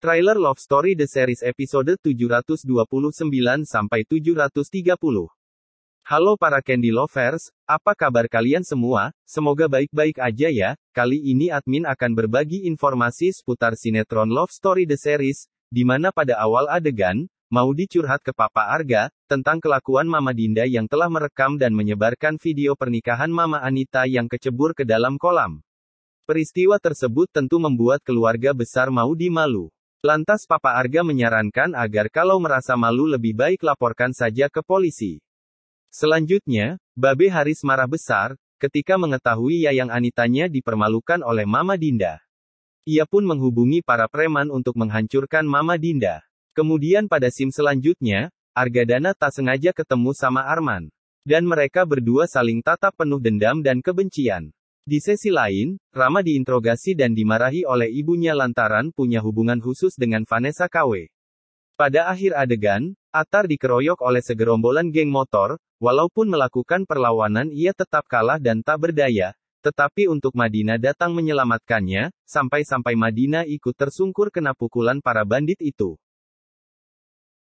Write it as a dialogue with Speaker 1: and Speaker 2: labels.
Speaker 1: Trailer Love Story The Series episode 729 sampai 730. Halo para Candy Lovers, apa kabar kalian semua? Semoga baik-baik aja ya. Kali ini admin akan berbagi informasi seputar sinetron Love Story The Series, di mana pada awal adegan, mau dicurhat ke Papa Arga, tentang kelakuan Mama Dinda yang telah merekam dan menyebarkan video pernikahan Mama Anita yang kecebur ke dalam kolam. Peristiwa tersebut tentu membuat keluarga besar Maudi malu. Lantas Papa Arga menyarankan agar kalau merasa malu lebih baik laporkan saja ke polisi. Selanjutnya, Babe Haris marah besar, ketika mengetahui Yayang Anitanya dipermalukan oleh Mama Dinda. Ia pun menghubungi para preman untuk menghancurkan Mama Dinda. Kemudian pada sim selanjutnya, Arga Dana tak sengaja ketemu sama Arman. Dan mereka berdua saling tatap penuh dendam dan kebencian. Di sesi lain, Rama diinterogasi dan dimarahi oleh ibunya lantaran punya hubungan khusus dengan Vanessa KW. Pada akhir adegan, Atar dikeroyok oleh segerombolan geng motor, walaupun melakukan perlawanan ia tetap kalah dan tak berdaya, tetapi untuk Madina datang menyelamatkannya, sampai-sampai Madina ikut tersungkur kena pukulan para bandit itu.